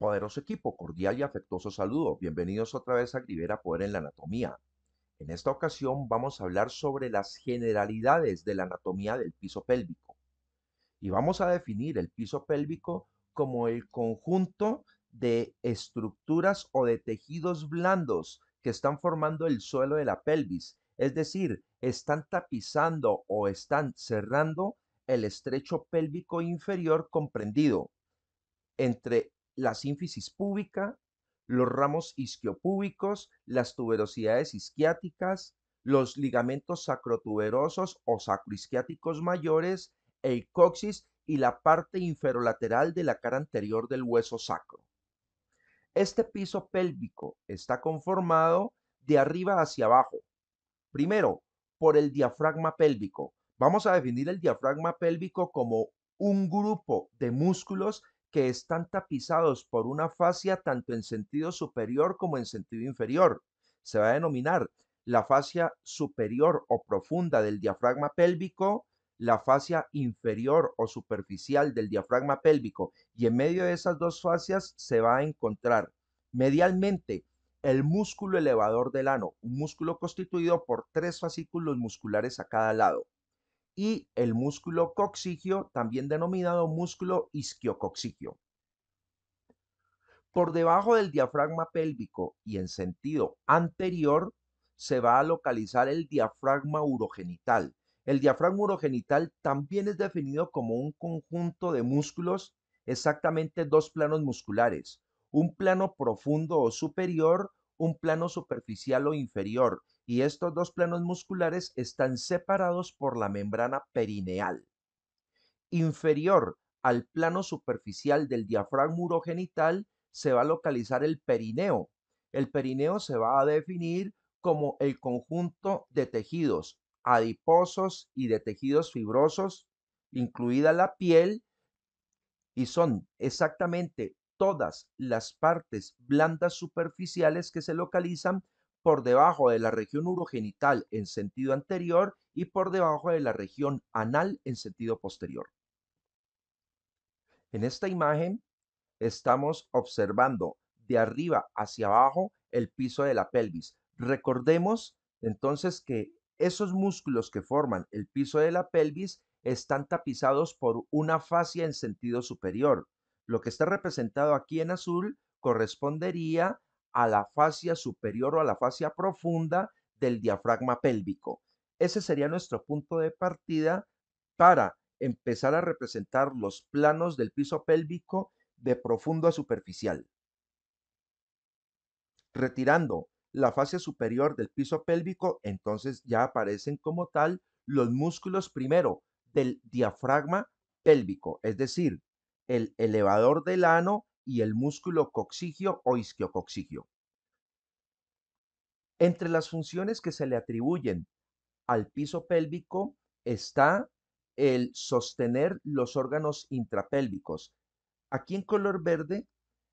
Poderoso equipo, cordial y afectuoso saludo. Bienvenidos otra vez a Grivera Poder en la Anatomía. En esta ocasión vamos a hablar sobre las generalidades de la anatomía del piso pélvico. Y vamos a definir el piso pélvico como el conjunto de estructuras o de tejidos blandos que están formando el suelo de la pelvis. Es decir, están tapizando o están cerrando el estrecho pélvico inferior comprendido entre la sínfisis púbica, los ramos isquiopúbicos, las tuberosidades isquiáticas, los ligamentos sacrotuberosos o sacroisquiáticos mayores, el coxis y la parte inferolateral de la cara anterior del hueso sacro. Este piso pélvico está conformado de arriba hacia abajo. Primero, por el diafragma pélvico. Vamos a definir el diafragma pélvico como un grupo de músculos que están tapizados por una fascia tanto en sentido superior como en sentido inferior. Se va a denominar la fascia superior o profunda del diafragma pélvico, la fascia inferior o superficial del diafragma pélvico y en medio de esas dos fascias se va a encontrar medialmente el músculo elevador del ano, un músculo constituido por tres fascículos musculares a cada lado y el músculo coxigio, también denominado músculo isquiocoxigio. Por debajo del diafragma pélvico y en sentido anterior se va a localizar el diafragma urogenital. El diafragma urogenital también es definido como un conjunto de músculos, exactamente dos planos musculares, un plano profundo o superior, un plano superficial o inferior, y estos dos planos musculares están separados por la membrana perineal. Inferior al plano superficial del diafragma urogenital se va a localizar el perineo. El perineo se va a definir como el conjunto de tejidos adiposos y de tejidos fibrosos, incluida la piel, y son exactamente todas las partes blandas superficiales que se localizan por debajo de la región urogenital en sentido anterior y por debajo de la región anal en sentido posterior. En esta imagen estamos observando de arriba hacia abajo el piso de la pelvis. Recordemos entonces que esos músculos que forman el piso de la pelvis están tapizados por una fascia en sentido superior. Lo que está representado aquí en azul correspondería a la fascia superior o a la fascia profunda del diafragma pélvico. Ese sería nuestro punto de partida para empezar a representar los planos del piso pélvico de profundo a superficial. Retirando la fascia superior del piso pélvico, entonces ya aparecen como tal los músculos primero del diafragma pélvico, es decir, el elevador del ano y el músculo coxigio o isquiocoxigio. Entre las funciones que se le atribuyen al piso pélvico está el sostener los órganos intrapélvicos. Aquí en color verde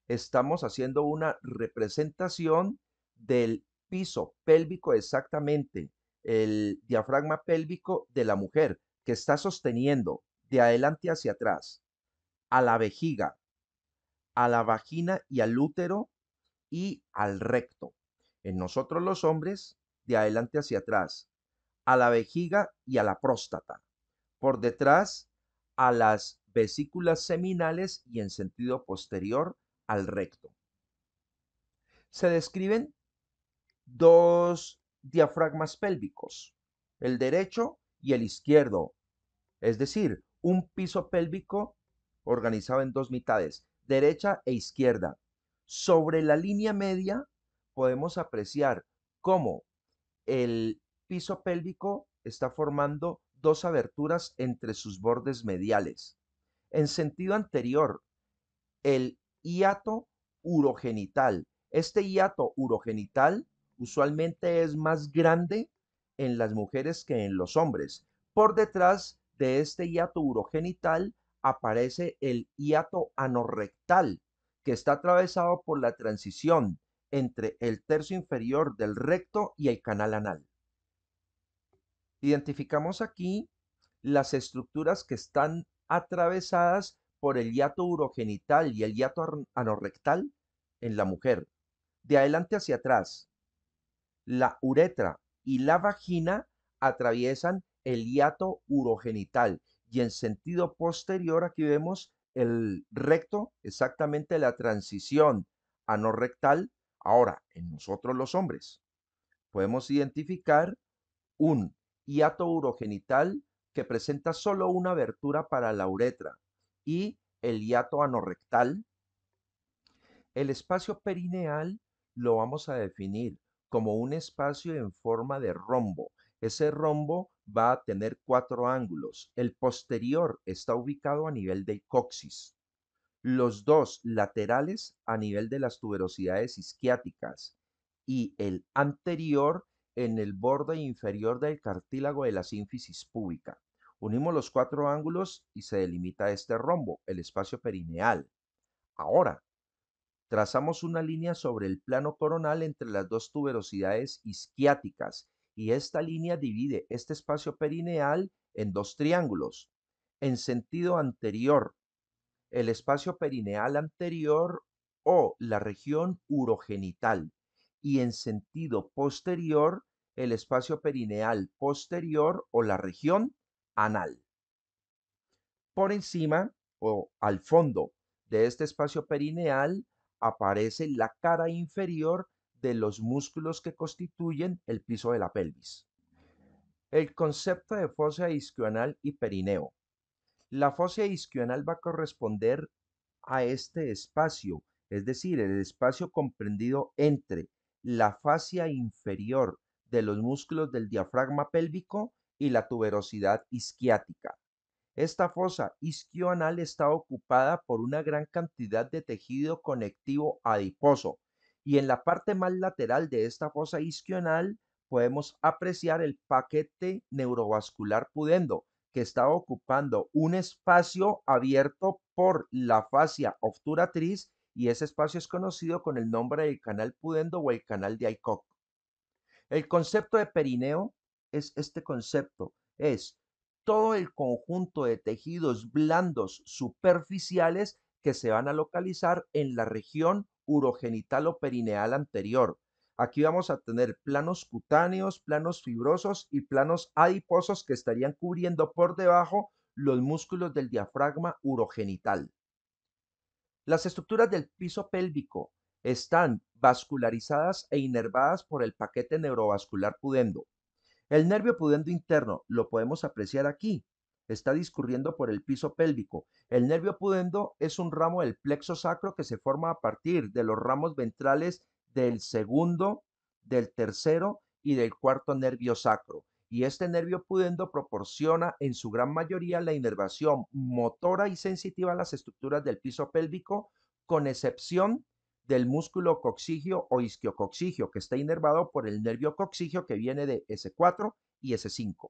estamos haciendo una representación del piso pélvico exactamente, el diafragma pélvico de la mujer que está sosteniendo de adelante hacia atrás a la vejiga, a la vagina y al útero y al recto. En nosotros los hombres, de adelante hacia atrás, a la vejiga y a la próstata. Por detrás, a las vesículas seminales y en sentido posterior al recto. Se describen dos diafragmas pélvicos, el derecho y el izquierdo, es decir, un piso pélvico organizado en dos mitades derecha e izquierda. Sobre la línea media podemos apreciar cómo el piso pélvico está formando dos aberturas entre sus bordes mediales. En sentido anterior, el hiato urogenital. Este hiato urogenital usualmente es más grande en las mujeres que en los hombres. Por detrás de este hiato urogenital aparece el hiato anorrectal, que está atravesado por la transición entre el tercio inferior del recto y el canal anal. Identificamos aquí las estructuras que están atravesadas por el hiato urogenital y el hiato anorrectal en la mujer. De adelante hacia atrás, la uretra y la vagina atraviesan el hiato urogenital y en sentido posterior aquí vemos el recto, exactamente la transición anorrectal. Ahora, en nosotros los hombres, podemos identificar un hiato urogenital que presenta solo una abertura para la uretra y el hiato anorrectal. El espacio perineal lo vamos a definir como un espacio en forma de rombo. Ese rombo va a tener cuatro ángulos. El posterior está ubicado a nivel del coxis. Los dos laterales a nivel de las tuberosidades isquiáticas y el anterior en el borde inferior del cartílago de la sínfisis púbica. Unimos los cuatro ángulos y se delimita este rombo, el espacio perineal. Ahora, trazamos una línea sobre el plano coronal entre las dos tuberosidades isquiáticas y esta línea divide este espacio perineal en dos triángulos. En sentido anterior, el espacio perineal anterior o la región urogenital y en sentido posterior, el espacio perineal posterior o la región anal. Por encima o al fondo de este espacio perineal aparece la cara inferior de los músculos que constituyen el piso de la pelvis. El concepto de fosa isquional y perineo. La fosa isquional va a corresponder a este espacio, es decir, el espacio comprendido entre la fascia inferior de los músculos del diafragma pélvico y la tuberosidad isquiática. Esta fosa isquional está ocupada por una gran cantidad de tejido conectivo adiposo, y en la parte más lateral de esta fosa isquional podemos apreciar el paquete neurovascular pudendo, que está ocupando un espacio abierto por la fascia obturatriz y ese espacio es conocido con el nombre del canal pudendo o el canal de Aycock. El concepto de perineo es este concepto, es todo el conjunto de tejidos blandos superficiales que se van a localizar en la región urogenital o perineal anterior. Aquí vamos a tener planos cutáneos, planos fibrosos y planos adiposos que estarían cubriendo por debajo los músculos del diafragma urogenital. Las estructuras del piso pélvico están vascularizadas e inervadas por el paquete neurovascular pudendo. El nervio pudendo interno lo podemos apreciar aquí, está discurriendo por el piso pélvico. El nervio pudendo es un ramo del plexo sacro que se forma a partir de los ramos ventrales del segundo, del tercero y del cuarto nervio sacro. Y este nervio pudendo proporciona en su gran mayoría la inervación motora y sensitiva a las estructuras del piso pélvico, con excepción del músculo coxigio o isquiocoxigio, que está inervado por el nervio coxigio que viene de S4 y S5.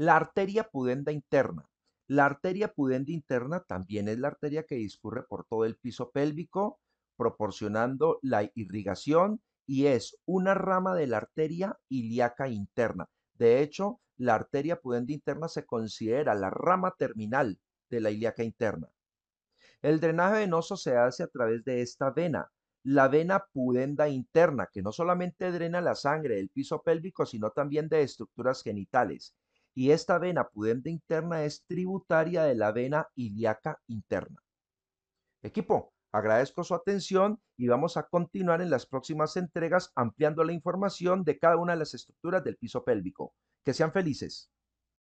La arteria pudenda interna. La arteria pudenda interna también es la arteria que discurre por todo el piso pélvico, proporcionando la irrigación y es una rama de la arteria ilíaca interna. De hecho, la arteria pudenda interna se considera la rama terminal de la ilíaca interna. El drenaje venoso se hace a través de esta vena, la vena pudenda interna, que no solamente drena la sangre del piso pélvico, sino también de estructuras genitales y esta vena pudente interna es tributaria de la vena ilíaca interna. Equipo, agradezco su atención y vamos a continuar en las próximas entregas ampliando la información de cada una de las estructuras del piso pélvico. Que sean felices.